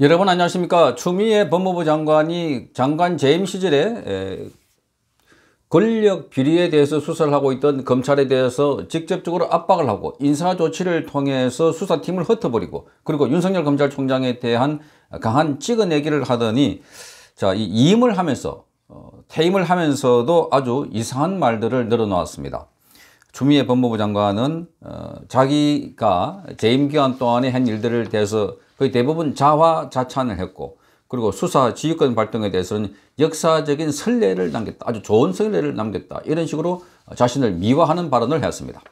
여러분 안녕하십니까 추미애 법무부 장관이 장관 재임 시절에 권력 비리에 대해서 수사를 하고 있던 검찰에 대해서 직접적으로 압박을 하고 인사 조치를 통해서 수사팀을 흩어버리고 그리고 윤석열 검찰총장에 대한 강한 찍어내기를 하더니 자이 임을 하면서 어, 퇴임을 하면서도 아주 이상한 말들을 늘어놓았습니다. 추미애 법무부 장관은 어, 자기가 재임 기간 동안에 한 일들을 대해서 거의 대부분 자화 자찬을 했고 그리고 수사 지휘권 발동에 대해서는 역사적인 선례를 남겼다. 아주 좋은 선례를 남겼다. 이런 식으로 자신을 미화하는 발언을 했습니다.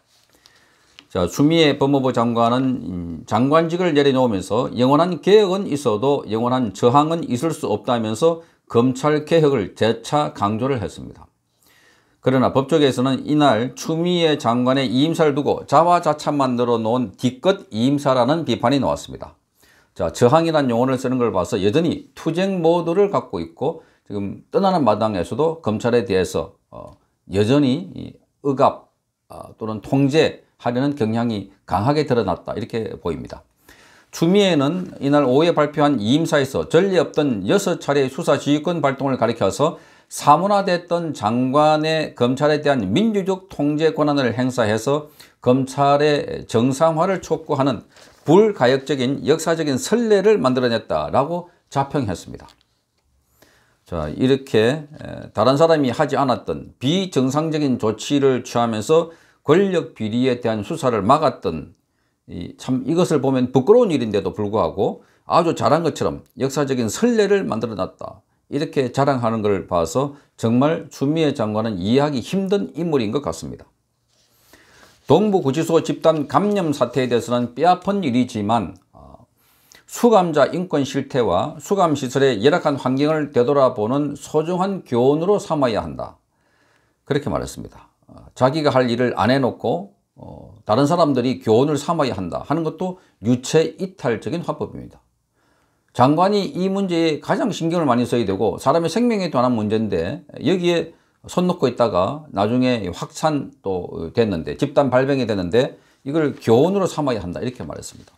자, 추미애 법무부 장관은 음, 장관직을 내려놓으면서 영원한 개혁은 있어도 영원한 저항은 있을 수 없다면서 검찰 개혁을 재차 강조를 했습니다. 그러나 법조계에서는 이날 추미애 장관의 이임사를 두고 자화자찬 만들어 놓은 뒤끝 이임사라는 비판이 나왔습니다. 자, 저항이란 용어를 쓰는 걸 봐서 여전히 투쟁 모드를 갖고 있고 지금 떠나는 마당에서도 검찰에 대해서 어, 여전히 억압 어, 또는 통제하려는 경향이 강하게 드러났다 이렇게 보입니다. 추미애는 이날 오후에 발표한 이임사에서 전례 없던 6차례의 수사지휘권 발동을 가리켜서 사문화됐던 장관의 검찰에 대한 민주적 통제 권한을 행사해서 검찰의 정상화를 촉구하는 불가역적인 역사적인 선례를 만들어냈다라고 자평했습니다. 자 이렇게 다른 사람이 하지 않았던 비정상적인 조치를 취하면서 권력 비리에 대한 수사를 막았던 참 이것을 보면 부끄러운 일인데도 불구하고 아주 잘한 것처럼 역사적인 선례를 만들어놨다. 이렇게 자랑하는 걸 봐서 정말 추미애 장관은 이해하기 힘든 인물인 것 같습니다. 동부구치소 집단 감염 사태에 대해서는 뼈아픈 일이지만 어, 수감자 인권 실태와 수감시설의 열악한 환경을 되돌아보는 소중한 교훈으로 삼아야 한다. 그렇게 말했습니다. 어, 자기가 할 일을 안 해놓고 어, 다른 사람들이 교훈을 삼아야 한다 하는 것도 유체 이탈적인 화법입니다. 장관이 이 문제에 가장 신경을 많이 써야 되고 사람의 생명에 관한 문제인데 여기에 손 놓고 있다가 나중에 확산 또 됐는데 집단 발병이 되는데 이걸 교훈으로 삼아야 한다 이렇게 말했습니다.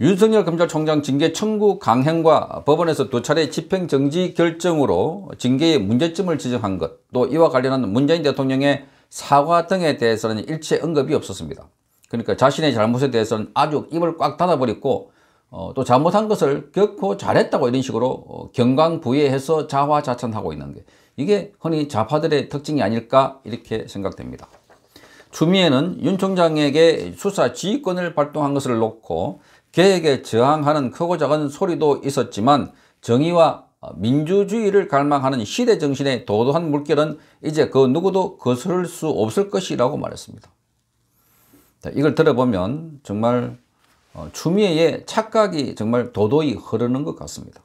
윤석열 검찰총장 징계 청구 강행과 법원에서 두 차례 집행정지 결정으로 징계의 문제점을 지적한 것 또 이와 관련한 문재인 대통령의 사과 등에 대해서는 일체 언급이 없었습니다. 그러니까 자신의 잘못에 대해서는 아주 입을 꽉 닫아버렸고 어, 또 잘못한 것을 겪고 잘했다고 이런 식으로 어, 경광부여해서 자화자찬하고 있는 게 이게 흔히 좌파들의 특징이 아닐까 이렇게 생각됩니다. 추미애는 윤 총장에게 수사 지휘권을 발동한 것을 놓고 계획에 저항하는 크고 작은 소리도 있었지만 정의와 민주주의를 갈망하는 시대 정신의 도도한 물결은 이제 그 누구도 거스를 수 없을 것이라고 말했습니다. 이걸 들어보면 정말 어, 추미애의 착각이 정말 도도히 흐르는 것 같습니다.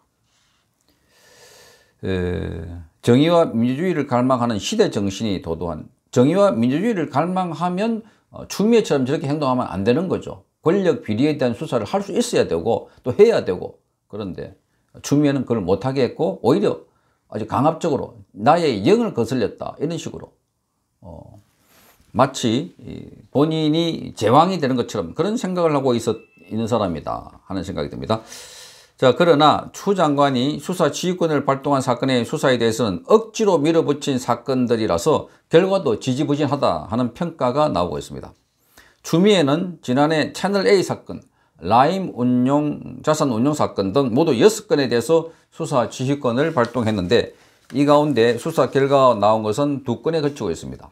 정의와 민주주의를 갈망하는 시대 정신이 도도한 정의와 민주주의를 갈망하면 어, 미처럼 저렇게 행동하면 안 되는 거죠. 권력 비리에 대한 수사를 할 수 있어야 되고 또 해야 되고 그런데 추미애는 그걸 못하게 했고 오히려 아주 강압적으로 나의 영을 거슬렸다 이런 식으로 어, 마치 본인이 제왕이 되는 것처럼 그런 생각을 하고 있었, 있는 사람이다 하는 생각이 듭니다. 자, 그러나 추 장관이 수사 지휘권을 발동한 사건의 수사에 대해서는 억지로 밀어붙인 사건들이라서 결과도 지지부진하다 하는 평가가 나오고 있습니다. 추미애는 지난해 채널A 사건, 라임 운용, 자산 운용 사건 등 모두 6건에 대해서 수사 지휘권을 발동했는데 이 가운데 수사 결과가 나온 것은 2건에 그치고 있습니다.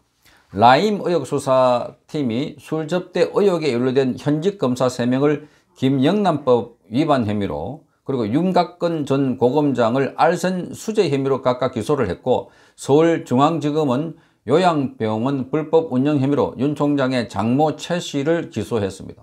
라임 의혹 수사팀이 술 접대 의혹에 연루된 현직 검사 3명을 김영란법 위반 혐의로 그리고 윤곽근 전 고검장을 알선 수재 혐의로 각각 기소를 했고 서울중앙지검은 요양병원 불법 운영 혐의로 윤 총장의 장모 최 씨를 기소했습니다.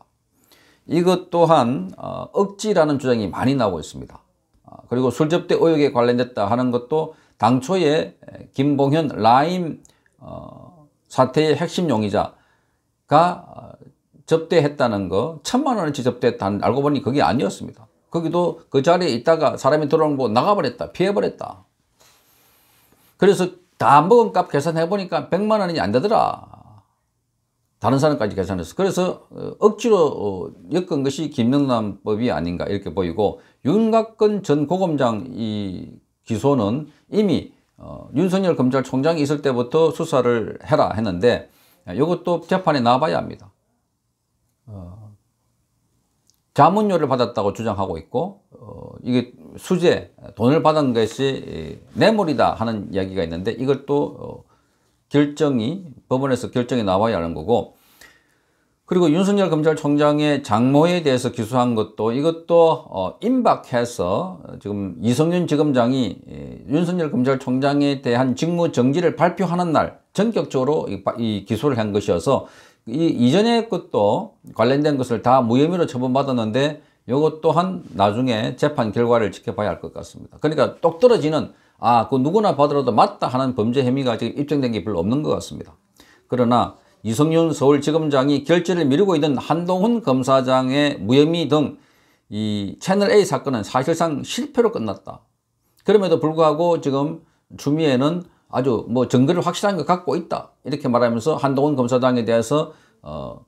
이것 또한 어, 억지라는 주장이 많이 나오고 있습니다. 어, 그리고 술접대 의혹에 관련됐다 하는 것도 당초에 김봉현 라임 어, 사태의 핵심 용의자가 어, 접대했다는 거 천만 원어치 접대했다는 알고 보니 그게 아니었습니다. 거기도 그 자리에 있다가 사람이 들어온 거 나가버렸다. 피해버렸다. 그래서 다 먹은 값 계산해보니까 100만 원이 안 되더라. 다른 사람까지 계산해서 그래서 어, 억지로 어, 엮은 것이 김영란법이 아닌가 이렇게 보이고 윤곽근 전 고검장 이 기소는 이미 어, 윤석열 검찰총장이 있을 때부터 수사를 해라 했는데 이것도 재판에 나와봐야 합니다. 어, 자문료를 받았다고 주장하고 있고 어, 이게 수재, 돈을 받은 것이 뇌물이다 하는 이야기가 있는데 이걸 또 어, 결정이 법원에서 결정이 나와야 하는 거고 그리고 윤석열 검찰총장의 장모에 대해서 기소한 것도 이것도 어, 임박해서 지금 이성윤 지검장이 예, 윤석열 검찰총장에 대한 직무 정지를 발표하는 날 전격적으로 이 기소를 한 것이어서 이 이전의 것도 관련된 것을 다 무혐의로 처분받았는데 이것 또한 나중에 재판 결과를 지켜봐야 할 것 같습니다. 그러니까 똑 떨어지는 아, 그 누구나 받으라도 맞다 하는 범죄 혐의가 지금 입증된 게 별로 없는 것 같습니다. 그러나 이성윤 서울지검장이 결재를 미루고 있는 한동훈 검사장의 무혐의 등 이 채널A 사건은 사실상 실패로 끝났다. 그럼에도 불구하고 지금 주미에는 아주 뭐 증거를 확실한 것 갖고 있다. 이렇게 말하면서 한동훈 검사장에 대해서 어,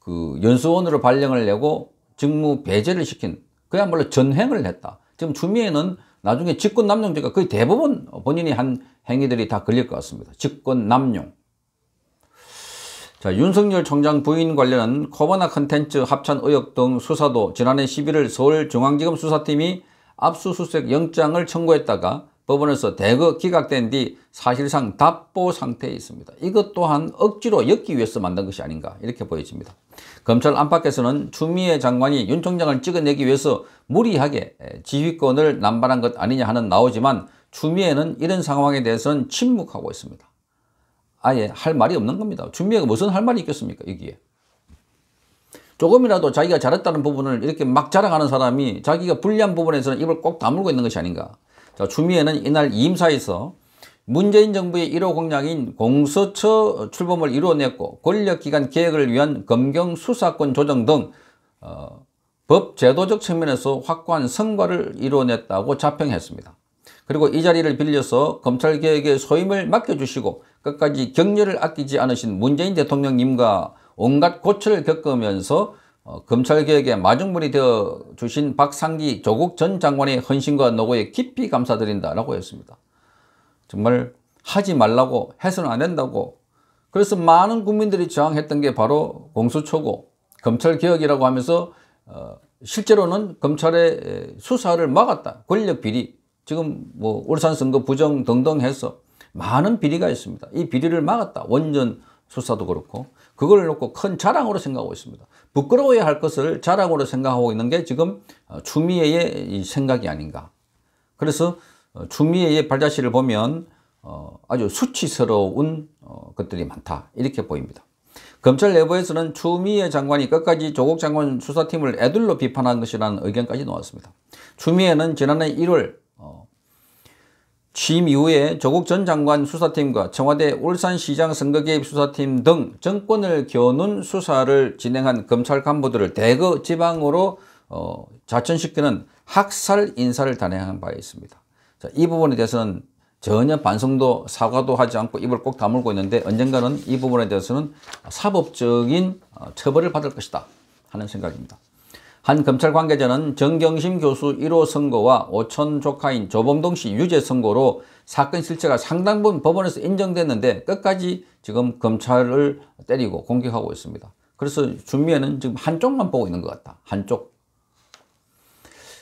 그 연수원으로 발령을 내고 직무 배제를 시킨 그야말로 전횡을 했다. 지금 주미에는 나중에 직권 남용죄가 거의 대부분 본인이 한 행위들이 다 걸릴 것 같습니다. 직권 남용. 자, 윤석열 총장 부인 관련은 코바나 컨텐츠 합찬 의혹 등 수사도 지난해 11일 서울중앙지검 수사팀이 압수수색 영장을 청구했다가 법원에서 대거 기각된 뒤 사실상 답보 상태에 있습니다. 이것 또한 억지로 엮기 위해서 만든 것이 아닌가 이렇게 보여집니다. 검찰 안팎에서는 추미애 장관이 윤 총장을 찍어내기 위해서 무리하게 지휘권을 남발한 것 아니냐 하는 나오지만 추미애는 이런 상황에 대해서는 침묵하고 있습니다. 아예 할 말이 없는 겁니다. 준비가 무슨 할 말이 있겠습니까? 여기에. 조금이라도 자기가 잘했다는 부분을 이렇게 막 자랑하는 사람이 자기가 불리한 부분에서는 입을 꼭 다물고 있는 것이 아닌가. 자, 추미애는 이날 임사에서 문재인 정부의 1호 공약인 공수처 출범을 이루어냈고 권력기관 개혁을 위한 검경 수사권 조정 등 어, 법 제도적 측면에서 확고한 성과를 이루어냈다고 자평했습니다. 그리고 이 자리를 빌려서 검찰개혁의 소임을 맡겨주시고 끝까지 격려를 아끼지 않으신 문재인 대통령님과 온갖 고초를 겪으면서 어, 검찰개혁의 마중물이 되어 주신 박상기 조국 전 장관의 헌신과 노고에 깊이 감사드린다라고 했습니다. 정말 하지 말라고 해서는 안 된다고 그래서 많은 국민들이 저항했던 게 바로 공수처고 검찰개혁이라고 하면서 어, 실제로는 검찰의 수사를 막았다. 권력비리 지금 뭐 울산 선거 부정 등등 해서 많은 비리가 있습니다. 이 비리를 막았다. 원전 수사도 그렇고 그걸 놓고 큰 자랑으로 생각하고 있습니다. 부끄러워야 할 것을 자랑으로 생각하고 있는 게 지금 추미애의 어, 생각이 아닌가. 그래서 추미애의 어, 발자취를 보면 어, 아주 수치스러운 것들이 많다. 이렇게 보입니다. 검찰 내부에서는 추미애 장관이 끝까지 조국 장관 수사팀을 애들로 비판한 것이라는 의견까지 나왔습니다. 추미애는 지난해 1월 취임 이후에 조국 전 장관 수사팀과 청와대 울산시장 선거개입 수사팀 등 정권을 겨눈 수사를 진행한 검찰 간부들을 대거 지방으로 어, 자천시키는 학살 인사를 단행한 바 있습니다. 자, 이 부분에 대해서는 전혀 반성도 사과도 하지 않고 입을 꼭 다물고 있는데 언젠가는 이 부분에 대해서는 사법적인 어, 처벌을 받을 것이다 하는 생각입니다. 한 검찰 관계자는 정경심 교수 1호 선고와 오촌 조카인 조범동 씨 유죄 선고로 사건 실체가 상당 부분 법원에서 인정됐는데 끝까지 지금 검찰을 때리고 공격하고 있습니다. 그래서 준미에는 지금 한쪽만 보고 있는 것 같다. 한쪽.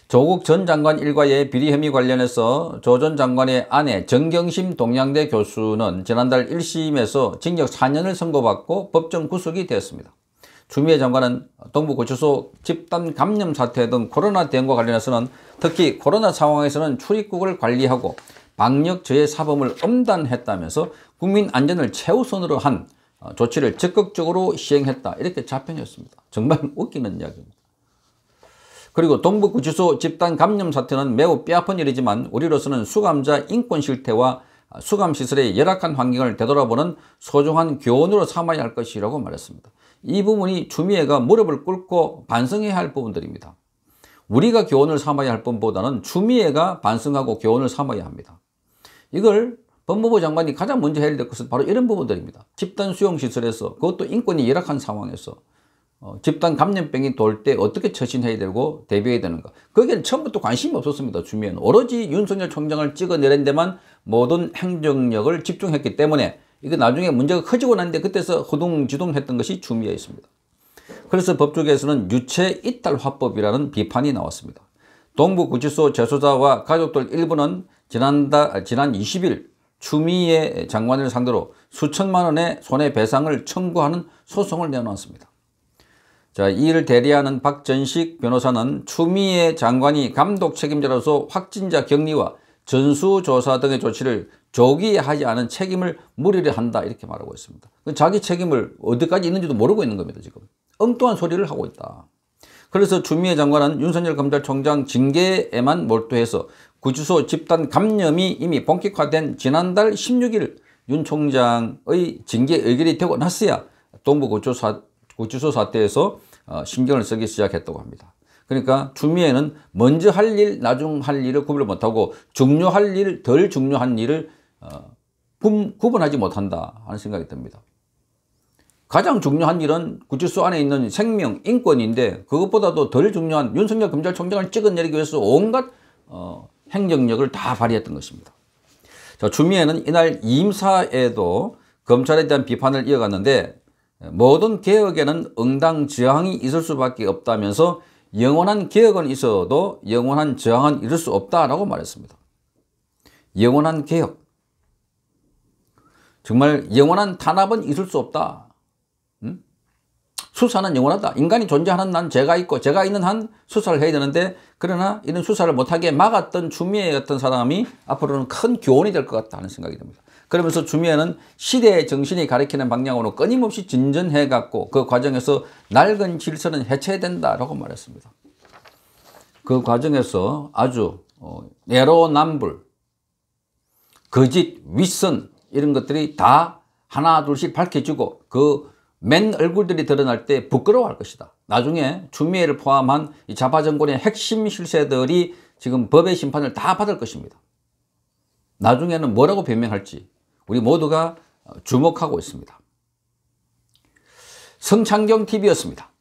조국 전 장관 일과의 비리 혐의 관련해서 조 전 장관의 아내 정경심 동양대 교수는 지난달 1심에서 징역 4년을 선고받고 법정 구속이 되었습니다. 주미애 장관은 동부고추소 집단 감염 사태 등 코로나 대응과 관련해서는 특히 코로나 상황에서는 출입국을 관리하고 방역저해 사범을 엄단했다면서 국민 안전을 최우선으로 한 어, 조치를 적극적으로 시행했다. 이렇게 자평했습니다. 정말 웃기는 이야기입니다. 그리고 동북구치소 집단 감염 사태는 매우 뼈아픈 일이지만 우리로서는 수감자 인권 실태와 수감시설의 열악한 환경을 되돌아보는 소중한 교훈으로 삼아야 할 것이라고 말했습니다. 이 부분이 주미애가 무릎을 꿇고 반성해야 할 부분들입니다. 우리가 교훈을 삼아야 할 부분보다는 주미애가 반성하고 교훈을 삼아야 합니다. 이걸 법무부 장관이 가장 먼저 해야 될 것은 바로 이런 부분들입니다. 집단 수용시설에서 그것도 인권이 열악한 상황에서 어, 집단 감염병이 돌 때 어떻게 처신해야 되고 대비해야 되는가. 거기는 처음부터 관심이 없었습니다. 주미애는 오로지 윤석열 총장을 찍어내린 데만 모든 행정력을 집중했기 때문에 이게 나중에 문제가 커지고 난데 그때서 허둥지둥했던 것이 주미였습니다. 그래서 법조계에서는 유체 이탈 화법이라는 비판이 나왔습니다. 동부구치소 재소자와 가족들 일부는 지난달 지난 20일 추미애 장관을 상대로 수천만 원의 손해배상을 청구하는 소송을 내놓았습니다. 자, 이를 대리하는 박전식 변호사는 추미애 장관이 감독 책임자로서 확진자 격리와 전수조사 등의 조치를 조기 하지 않은 책임을 무리를 한다 이렇게 말하고 있습니다. 자기 책임을 어디까지 있는지도 모르고 있는 겁니다. 지금 엉뚱한 소리를 하고 있다. 그래서 주미애 장관은 윤석열 검찰총장 징계에만 몰두해서 구치소 집단 감염이 이미 본격화된 지난달 16일 윤 총장의 징계 의결이 되고 났어야 동부구치소 사태에서 어, 신경을 쓰기 시작했다고 합니다. 그러니까 중미에는 먼저 할 일, 나중 할 일을 구별 못하고 중요할 일, 덜 중요한 일을 어, 구분하지 못한다 하는 생각이 듭니다. 가장 중요한 일은 구치소 안에 있는 생명, 인권인데 그것보다도 덜 중요한 윤석열 검찰총장을 찍어내리기 위해서 온갖 어, 행정력을 다 발휘했던 것입니다. 자, 추미애는 이날 임사에도 검찰에 대한 비판을 이어갔는데 모든 개혁에는 응당 저항이 있을 수밖에 없다면서 영원한 개혁은 있어도 영원한 저항은 이룰 수 없다라고 말했습니다. 영원한 개혁. 정말 영원한 단합은 있을 수 없다. 음? 수사는 영원하다. 인간이 존재하는 한 제가 있고 제가 있는 한 수사를 해야 되는데 그러나 이런 수사를 못하게 막았던 주미애 같은 사람이 앞으로는 큰 교훈이 될 것 같다는 생각이 듭니다. 그러면서 주미에는 시대의 정신이 가리키는 방향으로 끊임없이 진전해갔고 그 과정에서 낡은 질서는 해체된다라고 말했습니다. 그 과정에서 아주 내로남불, 어, 거짓, 윗선 이런 것들이 다 하나 둘씩 밝혀지고 그 맨 얼굴들이 드러날 때 부끄러워할 것이다. 나중에 주미애를 포함한 이 자파정권의 핵심 실세들이 지금 법의 심판을 다 받을 것입니다. 나중에는 뭐라고 변명할지 우리 모두가 주목하고 있습니다. 성창경 TV였습니다.